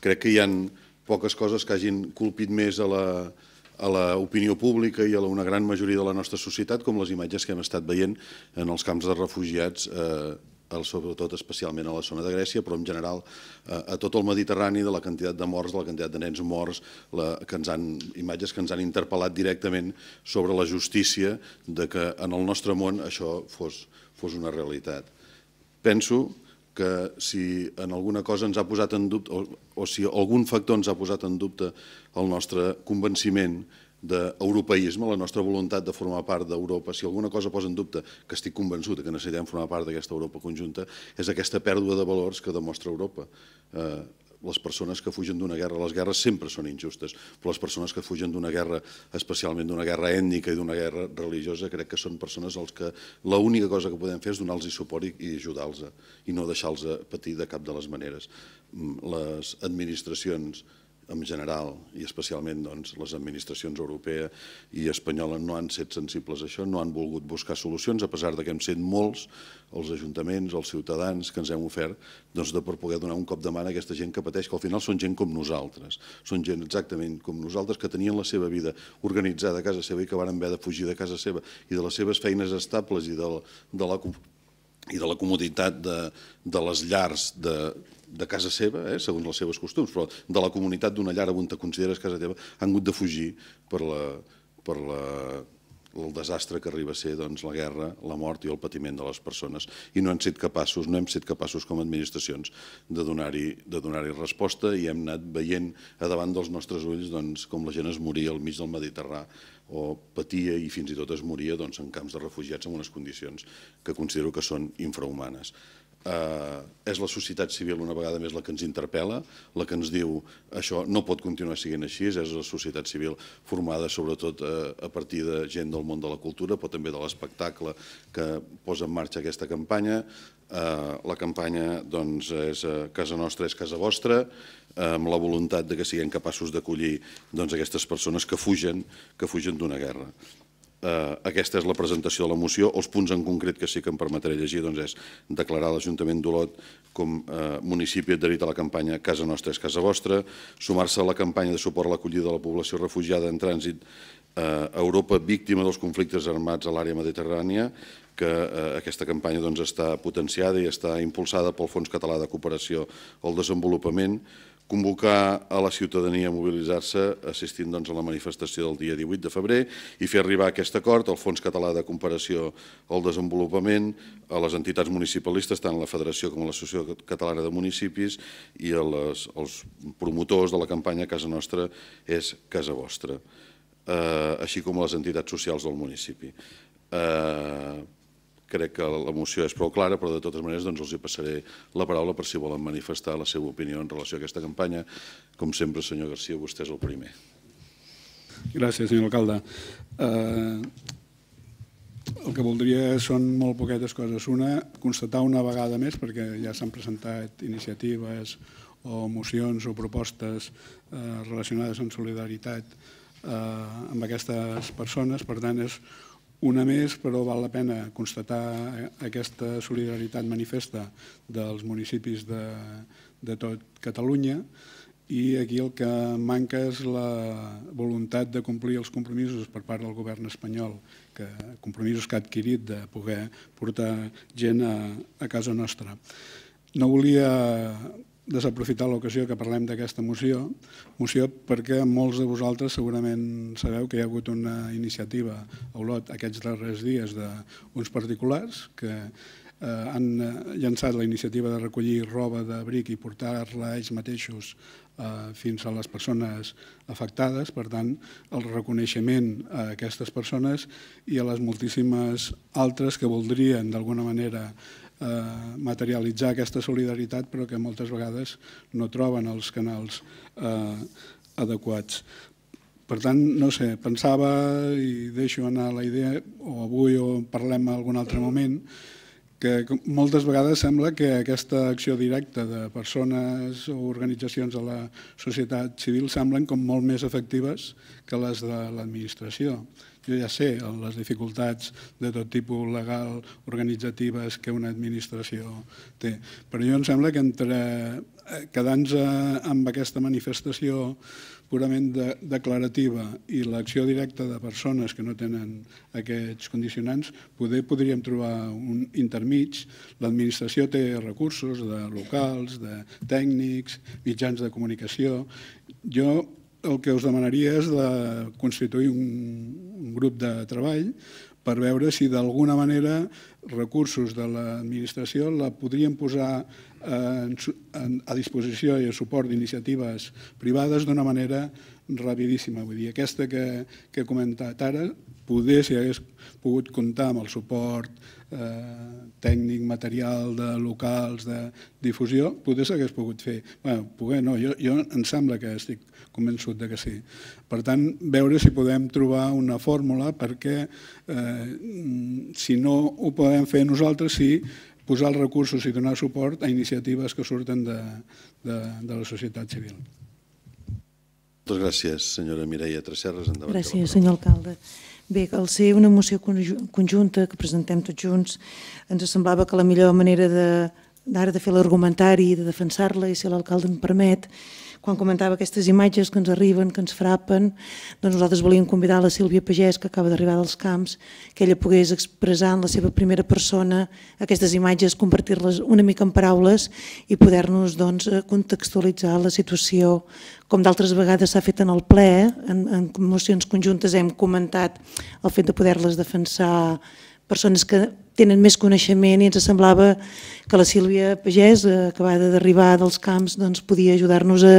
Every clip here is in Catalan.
Crec que hi han poques coses que hagin colpit més a la a l'opinió pública i a una gran majoria de la nostra societat, com les imatges que hem estat veient en els camps de refugiats eh, sobretot especialment a la zona de Grècia, però en general eh, a tot el Mediterrani, de la quantitat de morts, de la quantitat de nens morts, la, que ens han, imatges que ens han interpel·lat directament sobre la justícia de que en el nostre món això fos, fos una realitat. Penso que si en alguna cosa ens ha posat en dubte, o, o si algun factor ens ha posat en dubte el nostre convenciment d'europeisme, la nostra voluntat de formar part d'Europa, si alguna cosa posa en dubte, que estic convençut que necessitem formar part d'aquesta Europa conjunta, és aquesta pèrdua de valors que demostra Europa. Eh, les persones que fugen d'una guerra, les guerres sempre són injustes, però les persones que fugen d'una guerra, especialment d'una guerra ètnica i d'una guerra religiosa, crec que són persones als que l'única cosa que podem fer és donar-los suport i, i ajudar-los i no deixar-los patir de cap de les maneres. Mm, les administracions en general i especialment doncs, les administracions europea i espanyola no han set sensibles a això, no han volgut buscar solucions, a pesar de que hem set molts els ajuntaments, els ciutadans que ens hem ofert doncs, de per poder donar un cop de mà a aquesta gent que pateix, que al final són gent com nosaltres, són gent exactament com nosaltres que tenien la seva vida organitzada a casa seva i que varen haver de fugir de casa seva i de les seves feines estables i de, de la i de la comoditat de, de les llars de, de casa seva, eh, segons les seves costums, però de la comunitat d'una llar on te consideres casa teva, han hagut de fugir per, la, per la, el desastre que arriba a ser doncs, la guerra, la mort i el patiment de les persones. I no han set capaços, no hem set capaços com a administracions de donar-hi donar resposta i hem anat veient a davant dels nostres ulls doncs, com la gent es moria al mig del Mediterrà o patia i fins i tot es moria doncs, en camps de refugiats en unes condicions que considero que són infrahumanes eh, és la societat civil una vegada més la que ens interpel·la, la que ens diu això no pot continuar siguent així, és la societat civil formada sobretot eh, a partir de gent del món de la cultura, però també de l'espectacle que posa en marxa aquesta campanya. Eh, la campanya doncs, és eh, Casa Nostra és Casa Vostra, eh, amb la voluntat de que siguem capaços d'acollir doncs, aquestes persones que fugen que fugen d'una guerra eh, aquesta és la presentació de la moció. Els punts en concret que sí que em permetré llegir doncs és declarar l'Ajuntament d'Olot com eh, municipi adherit a la campanya Casa Nostra és Casa Vostra, sumar-se a la campanya de suport a l'acollida de la població refugiada en trànsit eh, a Europa víctima dels conflictes armats a l'àrea mediterrània, que eh, aquesta campanya doncs, està potenciada i està impulsada pel Fons Català de Cooperació al Desenvolupament, convocar a la ciutadania a mobilitzar-se assistint doncs, a la manifestació del dia 18 de febrer i fer arribar aquest acord al Fons Català de Comparació al Desenvolupament, a les entitats municipalistes, tant la Federació com l'Associació Catalana de Municipis i a les, als promotors de la campanya Casa Nostra és Casa Vostra, eh, així com a les entitats socials del municipi. Eh, crec que la moció és prou clara, però de totes maneres doncs, els hi passaré la paraula per si volen manifestar la seva opinió en relació a aquesta campanya. Com sempre, senyor Garcia, vostè és el primer. Gràcies, senyor alcalde. Eh, el que voldria són molt poquetes coses. Una, constatar una vegada més, perquè ja s'han presentat iniciatives o mocions o propostes eh, relacionades amb solidaritat eh, amb aquestes persones, per tant, és una més, però val la pena constatar eh, aquesta solidaritat manifesta dels municipis de, de tot Catalunya i aquí el que manca és la voluntat de complir els compromisos per part del govern espanyol, que, compromisos que ha adquirit de poder portar gent a, a casa nostra. No volia desaprofitar l'ocasió que parlem d'aquesta moció, moció perquè molts de vosaltres segurament sabeu que hi ha hagut una iniciativa a Olot aquests darrers dies d'uns particulars que eh, han eh, llançat la iniciativa de recollir roba d'abric i portar-la ells mateixos eh, fins a les persones afectades. Per tant, el reconeixement a aquestes persones i a les moltíssimes altres que voldrien d'alguna manera Eh, materialitzar aquesta solidaritat, però que moltes vegades no troben els canals eh, adequats. Per tant, no sé, pensava i deixo anar la idea, o avui o parlem en algun altre moment, que moltes vegades sembla que aquesta acció directa de persones o organitzacions de la societat civil semblen com molt més efectives que les de l'administració. Jo ja sé les dificultats de tot tipus legal, organitzatives que una administració té. Però jo em sembla que entre eh, quedar nos amb aquesta manifestació purament declarativa i l'acció directa de persones que no tenen aquests condicionants, poder podríem trobar un intermig. L'administració té recursos de locals, de tècnics, mitjans de comunicació. Jo el que us demanaria és de constituir un, un grup de treball per veure si d'alguna manera recursos de l'administració la podríem posar eh, a disposició i a suport d'iniciatives privades d'una manera rapidíssima. Vull dir, aquesta que, que he comentat ara, poder si hagués pogut comptar amb el suport Eh, tècnic, material, de locals, de difusió, potser s'hagués pogut fer. Bé, poder no, jo, jo em sembla que estic convençut de que sí. Per tant, veure si podem trobar una fórmula perquè eh, si no ho podem fer nosaltres, sí posar els recursos i donar suport a iniciatives que surten de, de, de la societat civil. Moltes gràcies, senyora Mireia Tresserres. Endavant gràcies, senyor alcalde. Bé, al ser una moció conjunta que presentem tots junts, ens semblava que la millor manera d'ara de, fer l'argumentari i de defensar-la, i si l'alcalde em permet, quan comentava aquestes imatges que ens arriben, que ens frapen, doncs nosaltres volíem convidar la Sílvia Pagès, que acaba d'arribar dels camps, que ella pogués expressar en la seva primera persona aquestes imatges, compartir-les una mica en paraules i poder-nos doncs, contextualitzar la situació, com d'altres vegades s'ha fet en el ple, en, en mocions conjuntes hem comentat el fet de poder-les defensar persones que tenen més coneixement i ens semblava que la Sílvia Pagès, eh, acabada d'arribar dels camps, doncs podia ajudar-nos a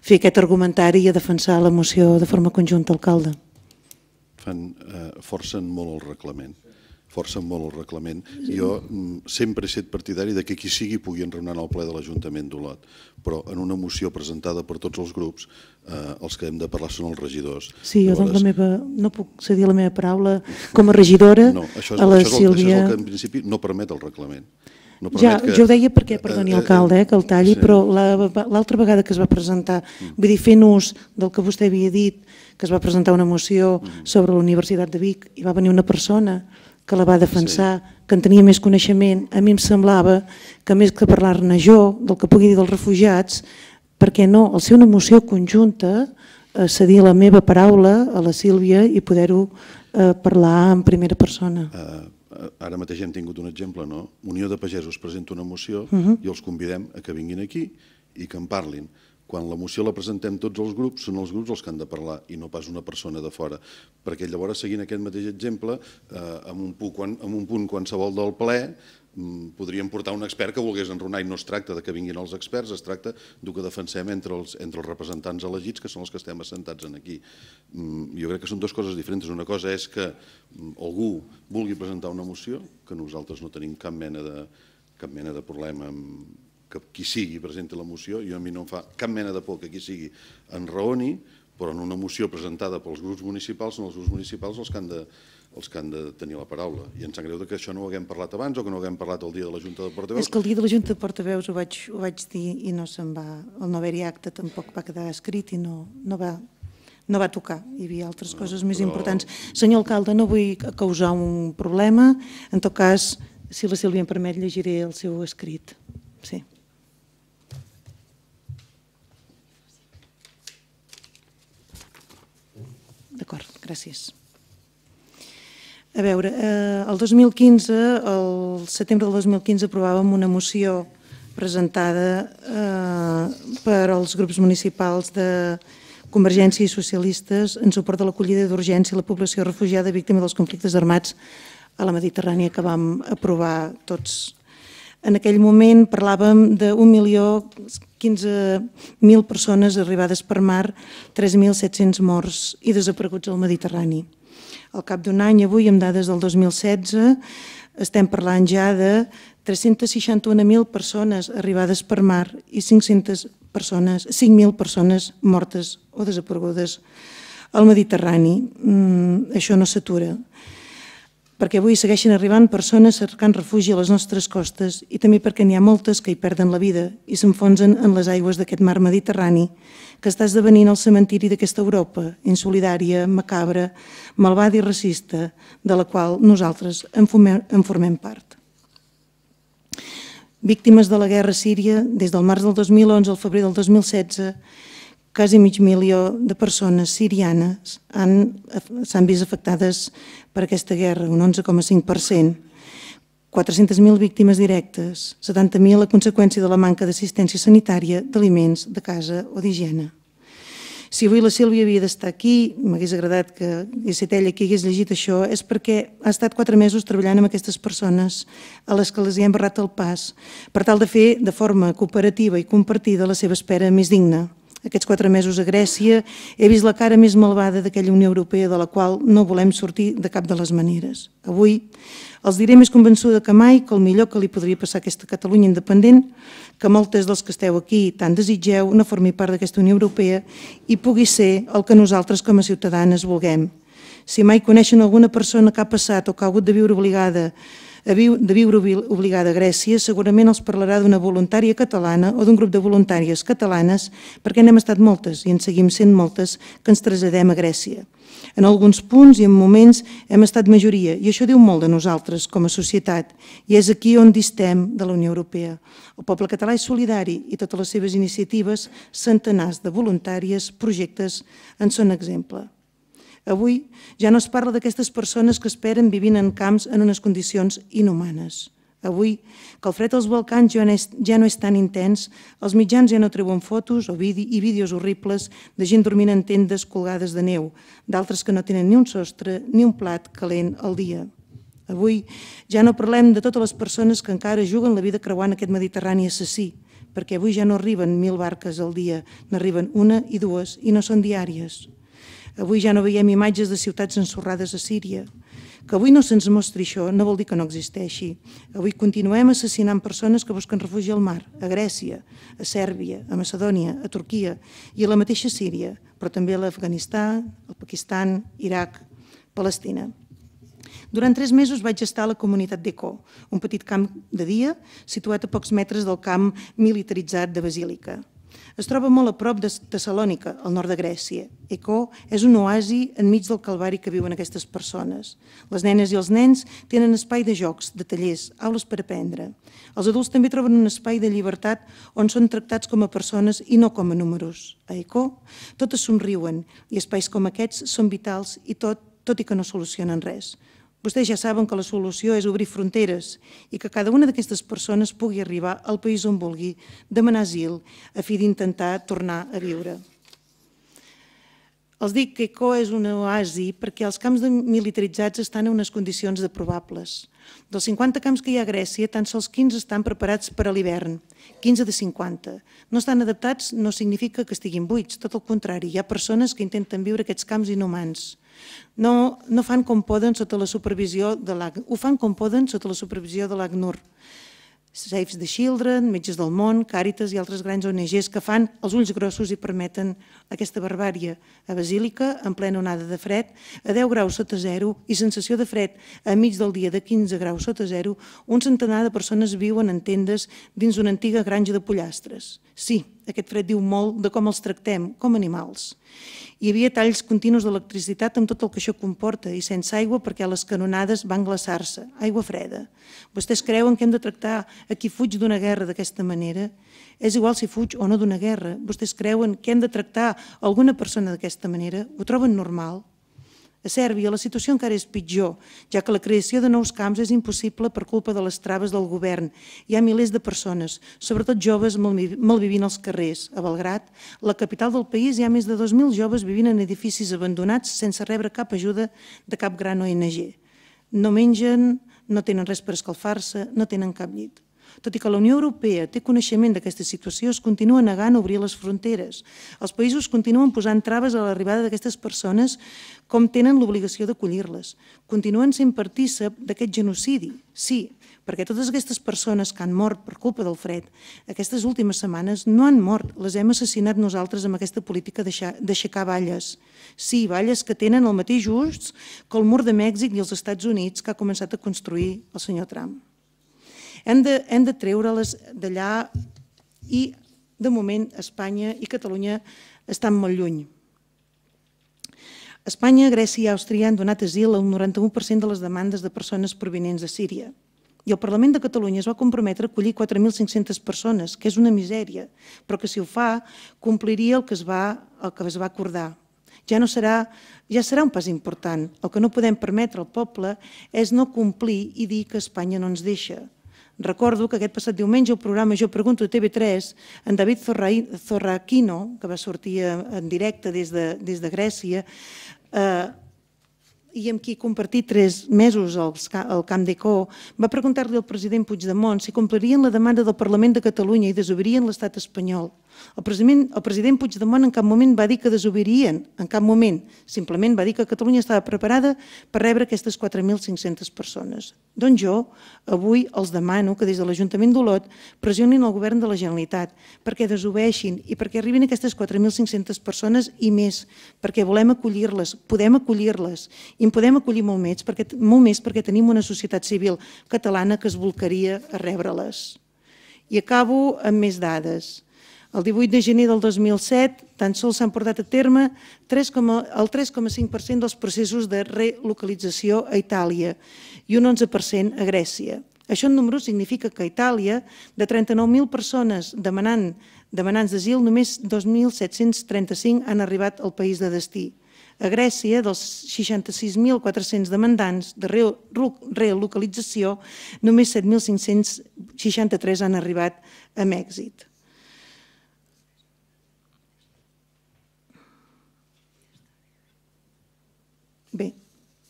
fer aquest argumentari i a defensar la moció de forma conjunta, alcalde. Fan, eh, forcen molt el reglament forcen molt el reglament. Jo mm, sempre he set partidari de que qui sigui pugui enraonar en el ple de l'Ajuntament d'Olot, però en una moció presentada per tots els grups eh, els que hem de parlar són els regidors. Sí, jo doncs la meva, no puc cedir la meva paraula com a regidora a la Sílvia. Això és el que en principi no permet el reglament. No ja, que... Jo ho deia perquè, eh, perdoni, eh, alcalde, eh, que el talli, però l'altra vegada que es va presentar, mm. vull dir, fent ús del que vostè havia dit, que es va presentar una moció mm. sobre la Universitat de Vic i va venir una persona que la va defensar, sí. que en tenia més coneixement. A mi em semblava que més que parlar-ne jo, del que pugui dir dels refugiats, perquè no, el ser una moció conjunta, eh, cedir la meva paraula a la Sílvia i poder-ho eh, parlar en primera persona. Uh, ara mateix hem tingut un exemple, no? Unió de Pagesos presenta una moció uh -huh. i els convidem a que vinguin aquí i que en parlin. Quan la moció la presentem tots els grups, són els grups els que han de parlar i no pas una persona de fora. Perquè llavors, seguint aquest mateix exemple, eh, en, un punt, quan, un punt qualsevol del ple, mm, podríem portar un expert que volgués enronar i no es tracta de que vinguin els experts, es tracta del que defensem entre els, entre els representants elegits que són els que estem assentats en aquí. Mm, jo crec que són dues coses diferents. Una cosa és que mm, algú vulgui presentar una moció, que nosaltres no tenim cap mena de, cap mena de problema amb, que qui sigui presenti la moció, i a mi no em fa cap mena de por que qui sigui en raoni, però en una moció presentada pels grups municipals són els grups municipals els que han de, els que han de tenir la paraula. I ens sap greu que això no ho haguem parlat abans o que no ho haguem parlat el dia de la Junta de Portaveus. És que el dia de la Junta de Portaveus ho vaig, ho vaig dir i no se'n va... El no haver-hi acte tampoc va quedar escrit i no, no va no va tocar, hi havia altres no, coses més però... importants. Senyor alcalde, no vull causar un problema, en tot cas, si la Sílvia em permet, llegiré el seu escrit. Sí. Gràcies. A veure, eh, el 2015, el setembre del 2015, aprovàvem una moció presentada eh, per als grups municipals de Convergència i Socialistes en suport a l'acollida d'urgència a la població refugiada víctima dels conflictes armats a la Mediterrània que vam aprovar tots en aquell moment parlàvem de 1 milió persones arribades per mar, 3.700 morts i desapareguts al Mediterrani. Al cap d'un any, avui, amb dades del 2016, estem parlant ja de 361.000 persones arribades per mar i 500 persones, 5.000 persones mortes o desaparegudes al Mediterrani. Mm, Això no s'atura perquè avui segueixen arribant persones cercant refugi a les nostres costes i també perquè n'hi ha moltes que hi perden la vida i s'enfonsen en les aigües d'aquest mar Mediterrani que està esdevenint el cementiri d'aquesta Europa insolidària, macabra, malvada i racista, de la qual nosaltres en formem part. Víctimes de la guerra síria, des del març del 2011 al febrer del 2016, quasi mig milió de persones sirianes s'han vist afectades per aquesta guerra, un 11,5%, 400.000 víctimes directes, 70.000 a conseqüència de la manca d'assistència sanitària, d'aliments, de casa o d'higiene. Si avui la Sílvia havia d'estar aquí, m'hagués agradat que hagués estat ella qui hagués llegit això, és perquè ha estat quatre mesos treballant amb aquestes persones a les que les hi hem barrat el pas, per tal de fer de forma cooperativa i compartida la seva espera més digna aquests quatre mesos a Grècia, he vist la cara més malvada d'aquella Unió Europea de la qual no volem sortir de cap de les maneres. Avui els diré més convençuda que mai que el millor que li podria passar a aquesta Catalunya independent, que moltes dels que esteu aquí tant desitgeu, no formi part d'aquesta Unió Europea i pugui ser el que nosaltres com a ciutadanes vulguem. Si mai coneixen alguna persona que ha passat o que ha hagut de viure obligada de viure obligada a Grècia, segurament els parlarà d'una voluntària catalana o d'un grup de voluntàries catalanes, perquè n'hem estat moltes i en seguim sent moltes que ens traslladem a Grècia. En alguns punts i en moments hem estat majoria i això diu molt de nosaltres com a societat i és aquí on distem de la Unió Europea. El poble català és solidari i totes les seves iniciatives, centenars de voluntàries, projectes, en són exemple. Avui ja no es parla d'aquestes persones que esperen vivint en camps en unes condicions inhumanes. Avui, que el fred als Balcans ja no és, tan intens, els mitjans ja no treuen fotos o i vídeos horribles de gent dormint en tendes colgades de neu, d'altres que no tenen ni un sostre ni un plat calent al dia. Avui ja no parlem de totes les persones que encara juguen la vida creuant aquest Mediterrani assassí, perquè avui ja no arriben mil barques al dia, n'arriben una i dues i no són diàries. Avui ja no veiem imatges de ciutats ensorrades a Síria. Que avui no se'ns mostri això no vol dir que no existeixi. Avui continuem assassinant persones que busquen refugi al mar, a Grècia, a Sèrbia, a Macedònia, a Turquia i a la mateixa Síria, però també a l'Afganistà, al Pakistan, Iraq, Palestina. Durant tres mesos vaig estar a la comunitat d'Eco, un petit camp de dia situat a pocs metres del camp militaritzat de Basílica. Es troba molt a prop de Tessalònica, al nord de Grècia. ECO és un oasi enmig del calvari que viuen aquestes persones. Les nenes i els nens tenen espai de jocs, de tallers, aules per aprendre. Els adults també troben un espai de llibertat on són tractats com a persones i no com a números. A ECO totes somriuen i espais com aquests són vitals i tot, tot i que no solucionen res Vostès ja saben que la solució és obrir fronteres i que cada una d'aquestes persones pugui arribar al país on vulgui, demanar asil a fi d'intentar tornar a viure. Els dic que ECO és un oasi perquè els camps militaritzats estan en unes condicions deprovables. Dels 50 camps que hi ha a Grècia, tan sols 15 estan preparats per a l'hivern, 15 de 50. No estan adaptats no significa que estiguin buits, tot el contrari, hi ha persones que intenten viure aquests camps inhumans. No, no fan com poden sota la supervisió de l'ACNUR. Ho fan com poden sota la supervisió de l'ACNUR. Saves the Children, Metges del Món, Càritas i altres grans ONGs que fan els ulls grossos i permeten aquesta barbària a Basílica, en plena onada de fred, a 10 graus sota zero i sensació de fred a mig del dia de 15 graus sota zero, un centenar de persones viuen en tendes dins d'una antiga granja de pollastres. Sí, aquest fred diu molt de com els tractem, com animals. Hi havia talls continus d'electricitat amb tot el que això comporta i sense aigua perquè les canonades van glaçar-se, aigua freda. Vostès creuen que hem de tractar a qui fuig d'una guerra d'aquesta manera? És igual si fuig o no d'una guerra. Vostès creuen que hem de tractar alguna persona d'aquesta manera? Ho troben normal? A Sèrbia la situació encara és pitjor, ja que la creació de nous camps és impossible per culpa de les traves del govern. Hi ha milers de persones, sobretot joves, malvivint als carrers. A Belgrat, la capital del país, hi ha més de 2.000 joves vivint en edificis abandonats sense rebre cap ajuda de cap gran ONG. No mengen, no tenen res per escalfar-se, no tenen cap llit. Tot i que la Unió Europea té coneixement d'aquesta situació, es continua negant a obrir les fronteres. Els països continuen posant traves a l'arribada d'aquestes persones com tenen l'obligació d'acollir-les. Continuen sent partícip d'aquest genocidi, sí, perquè totes aquestes persones que han mort per culpa del fred aquestes últimes setmanes no han mort, les hem assassinat nosaltres amb aquesta política d'aixecar valles. Sí, valles que tenen el mateix ús que el mur de Mèxic i els Estats Units que ha començat a construir el senyor Trump. Hem de, hem de treure-les d'allà i, de moment, Espanya i Catalunya estan molt lluny. Espanya, Grècia i Àustria han donat asil a un 91% de les demandes de persones provenents de Síria. I el Parlament de Catalunya es va comprometre a acollir 4.500 persones, que és una misèria, però que si ho fa compliria el que es va, el que es va acordar. Ja, no serà, ja serà un pas important. El que no podem permetre al poble és no complir i dir que Espanya no ens deixa. Recordo que aquest passat diumenge el programa Jo Pregunto TV3, en David Zorraquino, que va sortir eh, en directe des de, des de Grècia, eh, i amb qui compartí tres mesos al Camp d'Eco, va preguntar-li al president Puigdemont si complirien la demanda del Parlament de Catalunya i desobrien l'estat espanyol. El president, el president Puigdemont en cap moment va dir que desobirien, en cap moment. Simplement va dir que Catalunya estava preparada per rebre aquestes 4.500 persones. Doncs jo avui els demano que des de l'Ajuntament d'Olot pressionin el govern de la Generalitat perquè desobeixin i perquè arribin aquestes 4.500 persones i més, perquè volem acollir-les, podem acollir-les i en podem acollir molt més, perquè, molt més perquè tenim una societat civil catalana que es volcaria a rebre-les. I acabo amb més dades. El 18 de gener del 2007 tan sols s'han portat a terme 3, el 3,5% dels processos de relocalització a Itàlia i un 11% a Grècia. Això en números significa que a Itàlia, de 39.000 persones demanant demanants d'asil, només 2.735 han arribat al país de destí. A Grècia, dels 66.400 demandants de relocalització, només 7.563 han arribat amb èxit.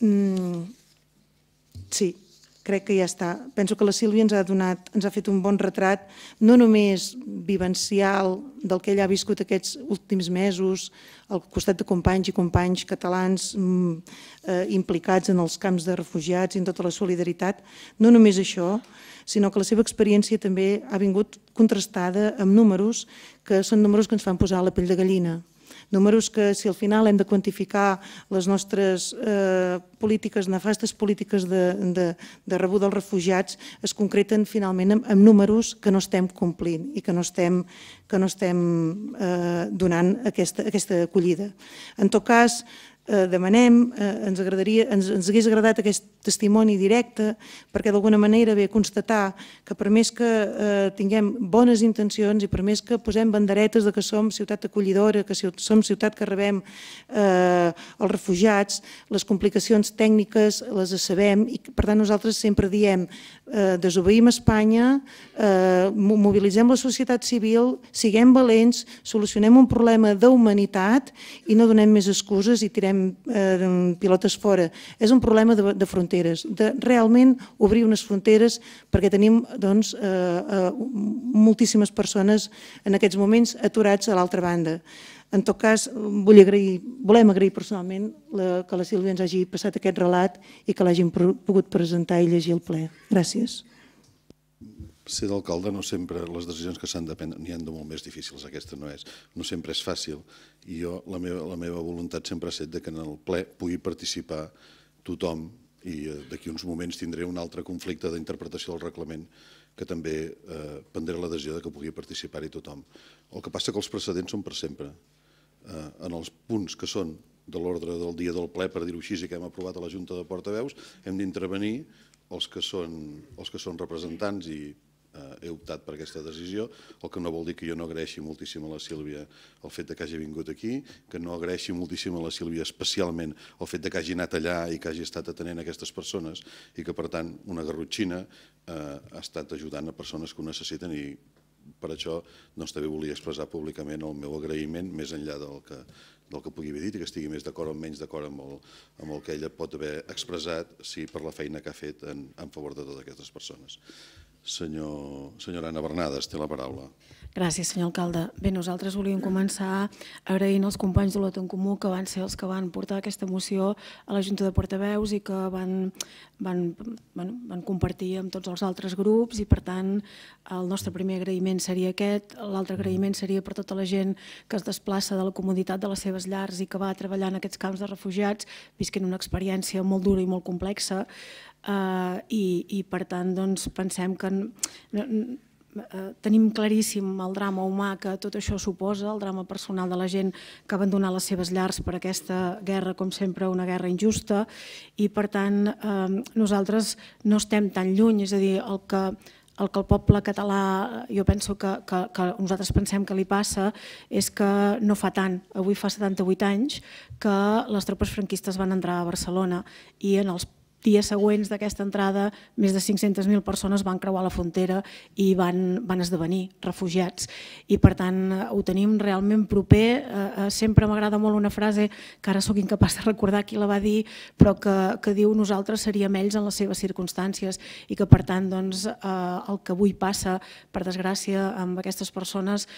Mm, sí, crec que ja està. Penso que la Sílvia ens ha, donat, ens ha fet un bon retrat, no només vivencial del que ella ha viscut aquests últims mesos, al costat de companys i companys catalans mm, eh, implicats en els camps de refugiats i en tota la solidaritat, no només això, sinó que la seva experiència també ha vingut contrastada amb números que són números que ens fan posar la pell de gallina, Números que si al final hem de quantificar les nostres eh, polítiques, nefastes polítiques de, de, de rebut dels refugiats, es concreten finalment amb, números que no estem complint i que no estem, que no estem eh, donant aquesta, aquesta acollida. En tot cas, Eh, demanem, eh, ens, agradaria, ens, ens hagués agradat aquest testimoni directe, perquè d'alguna manera ve a constatar que per més que eh, tinguem bones intencions i per més que posem banderetes de que som ciutat acollidora, que som ciutat que rebem eh, els refugiats, les complicacions tècniques les sabem i per tant nosaltres sempre diem eh, desobeïm Espanya, eh, mobilitzem la societat civil, siguem valents, solucionem un problema d'humanitat i no donem més excuses i tirem tirem eh, pilotes fora. És un problema de, de fronteres, de realment obrir unes fronteres perquè tenim doncs, eh, eh, moltíssimes persones en aquests moments aturats a l'altra banda. En tot cas, vull agrair, volem agrair personalment la, que la Sílvia ens hagi passat aquest relat i que l'hagin pogut presentar i llegir el ple. Gràcies ser d'alcalde no sempre, les decisions que s'han de prendre n'hi han de molt més difícils, aquesta no és, no sempre és fàcil i jo, la meva, la meva voluntat sempre ha set de que en el ple pugui participar tothom i eh, d'aquí uns moments tindré un altre conflicte d'interpretació del reglament que també eh, prendré la decisió de que pugui participar-hi tothom. El que passa que els precedents són per sempre. Eh, en els punts que són de l'ordre del dia del ple, per dir-ho així, i que hem aprovat a la Junta de Portaveus, hem d'intervenir els, que són, els que són representants i Eh, he optat per aquesta decisió, el que no vol dir que jo no agraeixi moltíssim a la Sílvia el fet de que hagi vingut aquí, que no agraeixi moltíssim a la Sílvia especialment el fet de que hagi anat allà i que hagi estat atenent aquestes persones i que, per tant, una garrotxina eh, ha estat ajudant a persones que ho necessiten i per això doncs, també volia expressar públicament el meu agraïment més enllà del que, del que pugui haver dit i que estigui més d'acord o menys d'acord amb, el, amb el que ella pot haver expressat sí, per la feina que ha fet en, en favor de totes aquestes persones. Senyor, senyora Ana Bernades té la paraula. Gràcies, senyor alcalde. Bé, nosaltres volíem començar agraint als companys de l'Ot en Comú que van ser els que van portar aquesta moció a la Junta de Portaveus i que van, van, bueno, van compartir amb tots els altres grups i, per tant, el nostre primer agraïment seria aquest, l'altre agraïment seria per tota la gent que es desplaça de la comoditat de les seves llars i que va treballar en aquests camps de refugiats, visquent una experiència molt dura i molt complexa, eh, i, i per tant doncs, pensem que no, Eh, tenim claríssim el drama humà que tot això suposa, el drama personal de la gent que ha abandonat les seves llars per aquesta guerra, com sempre, una guerra injusta, i per tant eh, nosaltres no estem tan lluny, és a dir, el que el que el poble català, jo penso que, que, que nosaltres pensem que li passa, és que no fa tant, avui fa 78 anys, que les tropes franquistes van entrar a Barcelona i en els dies següents d'aquesta entrada, més de 500.000 persones van creuar la frontera i van, van esdevenir refugiats. I per tant, ho tenim realment proper. Eh, eh, sempre m'agrada molt una frase que ara sóc incapaç de recordar qui la va dir, però que, que diu nosaltres seríem ells en les seves circumstàncies i que per tant doncs, eh, el que avui passa, per desgràcia, amb aquestes persones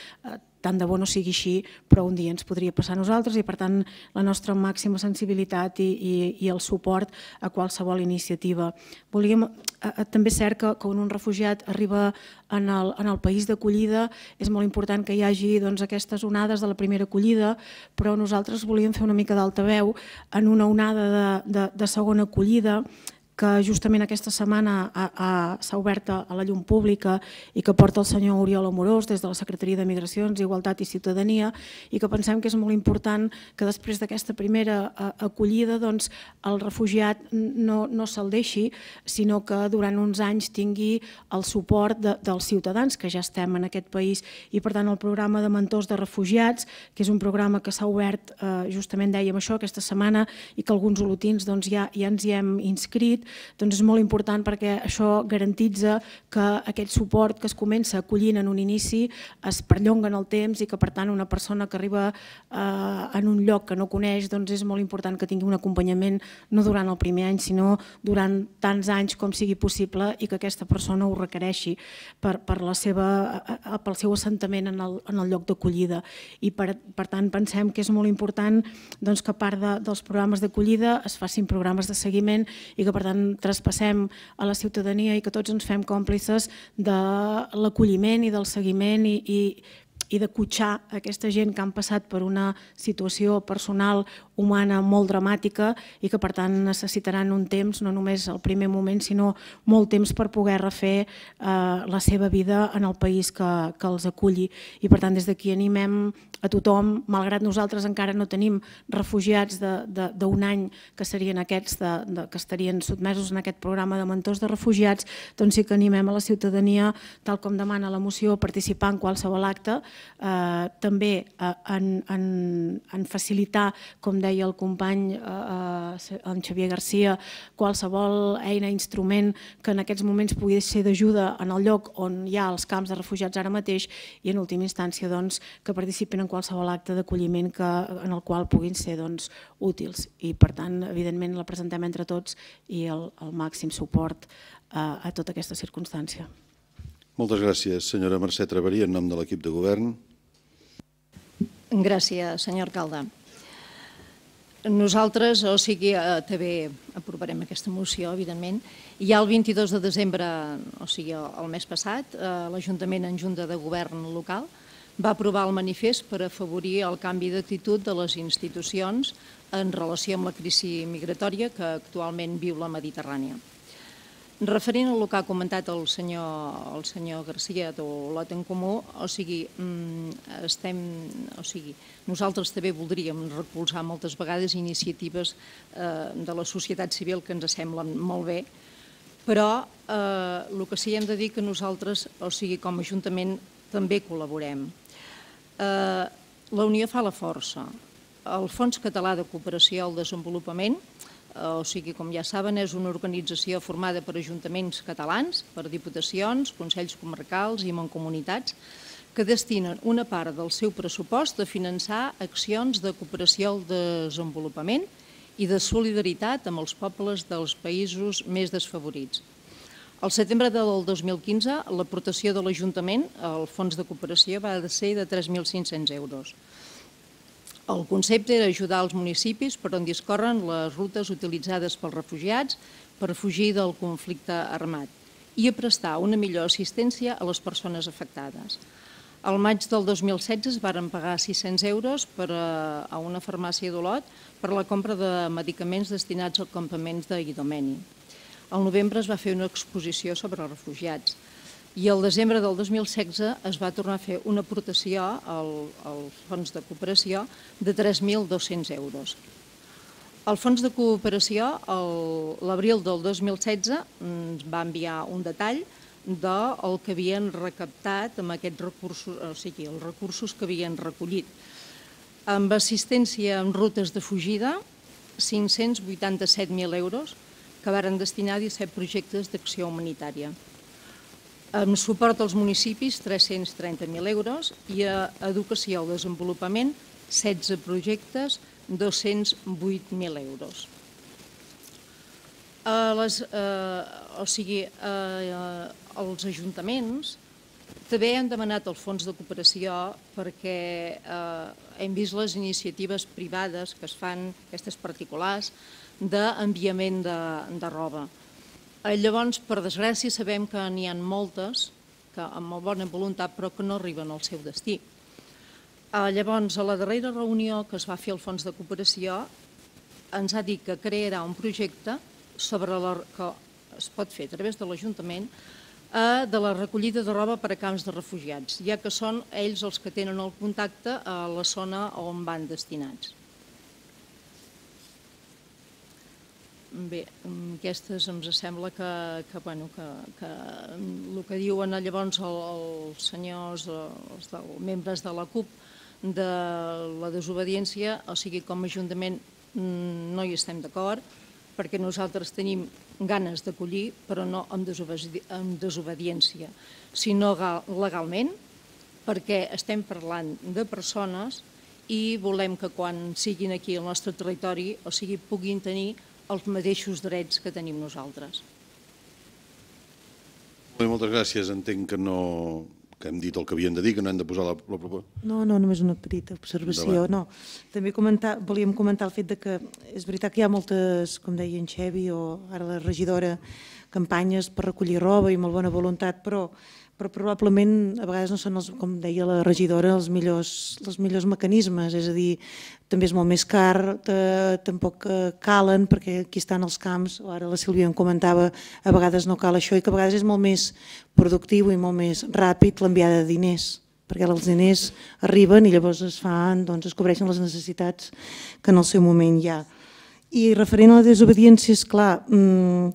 tant de bo no sigui així, però un dia ens podria passar a nosaltres i per tant la nostra màxima sensibilitat i, i, i el suport a qualsevol iniciativa. Volíem, eh, eh també és cert que quan un refugiat arriba en el, en el país d'acollida és molt important que hi hagi doncs, aquestes onades de la primera acollida, però nosaltres volíem fer una mica d'altaveu en una onada de, de, de segona acollida que justament aquesta setmana s'ha obert a la llum pública i que porta el senyor Oriol Amorós des de la Secretaria de Migracions, Igualtat i Ciutadania i que pensem que és molt important que després d'aquesta primera acollida doncs, el refugiat no, no se'l deixi, sinó que durant uns anys tingui el suport dels ciutadans que ja estem en aquest país i per tant el programa de mentors de refugiats, que és un programa que s'ha obert eh, justament dèiem això aquesta setmana i que alguns olotins doncs, ja, ja ens hi hem inscrit, doncs és molt important perquè això garantitza que aquest suport que es comença acollint en un inici es perllonga en el temps i que per tant una persona que arriba eh, en un lloc que no coneix doncs és molt important que tingui un acompanyament no durant el primer any sinó durant tants anys com sigui possible i que aquesta persona ho requereixi per, per la seva, eh, eh, pel seu assentament en el, en el lloc d'acollida i per, per tant pensem que és molt important doncs, que a part de, dels programes d'acollida es facin programes de seguiment i que per tant tant traspassem a la ciutadania i que tots ens fem còmplices de l'acolliment i del seguiment i, i i de cotxar aquesta gent que han passat per una situació personal humana molt dramàtica i que per tant necessitaran un temps, no només el primer moment, sinó molt temps per poder refer eh, la seva vida en el país que, que els aculli. I per tant des d'aquí animem a tothom, malgrat nosaltres encara no tenim refugiats d'un any que serien aquests, de, que estarien sotmesos en aquest programa de mentors de refugiats, doncs sí que animem a la ciutadania, tal com demana la moció, a participar en qualsevol acte eh, també eh, en, en, en facilitar, com deia el company eh, eh en Xavier Garcia, qualsevol eina, instrument que en aquests moments pugui ser d'ajuda en el lloc on hi ha els camps de refugiats ara mateix i en última instància doncs, que participin en qualsevol acte d'acolliment en el qual puguin ser doncs, útils i per tant evidentment la presentem entre tots i el, el màxim suport eh, a tota aquesta circumstància. Moltes gràcies, senyora Mercè Treveria, en nom de l'equip de govern. Gràcies, senyor alcalde. Nosaltres, o sigui, també aprovarem aquesta moció, evidentment. Ja el 22 de desembre, o sigui, el mes passat, eh, l'Ajuntament en Junta de Govern local va aprovar el manifest per afavorir el canvi d'actitud de les institucions en relació amb la crisi migratòria que actualment viu la Mediterrània. Referent al que ha comentat el senyor, el senyor Garcia l'Ot en Comú, o sigui, mm, estem, o sigui, nosaltres també voldríem recolzar moltes vegades iniciatives eh, de la societat civil que ens semblen molt bé, però eh, el que sí hem de dir que nosaltres, o sigui, com a Ajuntament, també col·laborem. Eh, la Unió fa la força. El Fons Català de Cooperació al Desenvolupament, Eh, o sigui, com ja saben, és una organització formada per ajuntaments catalans, per diputacions, consells comarcals i mancomunitats, que destinen una part del seu pressupost a finançar accions de cooperació al desenvolupament i de solidaritat amb els pobles dels països més desfavorits. Al setembre del 2015, l'aportació de l'Ajuntament al Fons de Cooperació va ser de 3.500 euros. El concepte era ajudar els municipis per on discorren les rutes utilitzades pels refugiats per fugir del conflicte armat i a prestar una millor assistència a les persones afectades. Al maig del 2016 es varen pagar 600 euros per a, a una farmàcia d'Olot per la compra de medicaments destinats als campaments de Guidomeni. Al novembre es va fer una exposició sobre refugiats i el desembre del 2016 es va tornar a fer una aportació al, al fons de cooperació de 3.200 euros. El fons de cooperació, l'abril del 2016, ens va enviar un detall del que havien recaptat amb aquests recursos, o sigui, els recursos que havien recollit. Amb assistència en rutes de fugida, 587.000 euros que varen destinar a 17 projectes d'acció humanitària amb suport als municipis 330.000 euros i a educació al desenvolupament 16 projectes 208.000 euros. A les, eh, o sigui, eh, els ajuntaments també han demanat el fons de cooperació perquè eh, hem vist les iniciatives privades que es fan, aquestes particulars, d'enviament de, de roba. Llavors, per desgràcia, sabem que n'hi ha moltes que amb molt bona voluntat però que no arriben al seu destí. Ah, llavors, a la darrera reunió que es va fer al Fons de Cooperació, ens ha dit que crearà un projecte sobre la, que es pot fer a través de l'Ajuntament eh, de la recollida de roba per a camps de refugiats, ja que són ells els que tenen el contacte a la zona on van destinats. bé, aquestes em sembla que, que, bueno, que, que el que diuen llavors el, els senyors, els del, membres de la CUP, de la desobediència, o sigui, com a Ajuntament mm, no hi estem d'acord, perquè nosaltres tenim ganes d'acollir, però no amb, desobedi amb desobediència, sinó legalment, perquè estem parlant de persones i volem que quan siguin aquí al nostre territori, o sigui, puguin tenir els mateixos drets que tenim nosaltres. Bé, moltes gràcies. Entenc que no que hem dit el que havien de dir, que no hem de posar la, la proposta. No, no, només una petita observació. No. També comentar, volíem comentar el fet de que és veritat que hi ha moltes, com deia en Xevi o ara la regidora, campanyes per recollir roba i molt bona voluntat, però, però probablement a vegades no són, els, com deia la regidora, els millors, els millors mecanismes, és a dir, també és molt més car, de, tampoc eh, calen, perquè aquí estan els camps, ara la Sílvia em comentava, a vegades no cal això, i que a vegades és molt més productiu i molt més ràpid l'enviada de diners perquè els diners arriben i llavors es fan, doncs es cobreixen les necessitats que en el seu moment hi ha. I referent a la desobediència, és clar, mmm,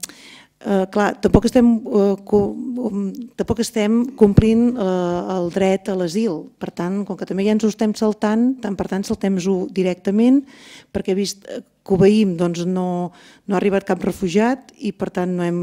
eh, clar, tampoc estem, eh, com, um, tampoc estem complint eh, el dret a l'asil. Per tant, com que també ja ens ho estem saltant, tant, per tant, saltem-ho directament, perquè vist eh, que obeïm doncs no, no ha arribat cap refugiat i per tant no hem,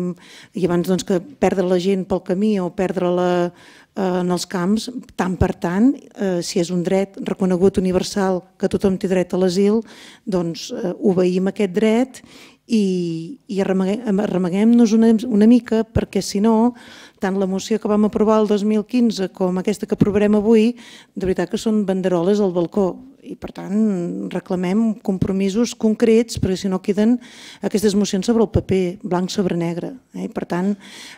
i abans doncs, que perdre la gent pel camí o perdre-la eh, en els camps, tant per tant, eh, si és un dret reconegut universal que tothom té dret a l'asil, doncs eh, obeïm aquest dret i, i remeguem-nos una, una mica perquè si no, tant la moció que vam aprovar el 2015 com aquesta que aprovarem avui, de veritat que són banderoles al balcó i per tant reclamem compromisos concrets perquè si no queden aquestes mocions sobre el paper, blanc sobre negre. Eh? Per tant,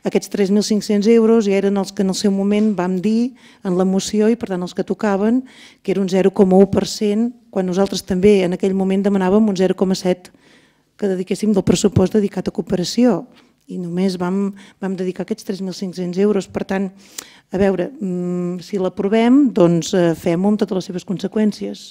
aquests 3.500 euros ja eren els que en el seu moment vam dir en la moció i per tant els que tocaven, que era un 0,1% quan nosaltres també en aquell moment demanàvem un 0,7% que dediquéssim del pressupost dedicat a cooperació i només vam, vam dedicar aquests 3.500 euros. Per tant, a veure, mm, si l'aprovem, doncs eh, fem-ho amb totes les seves conseqüències.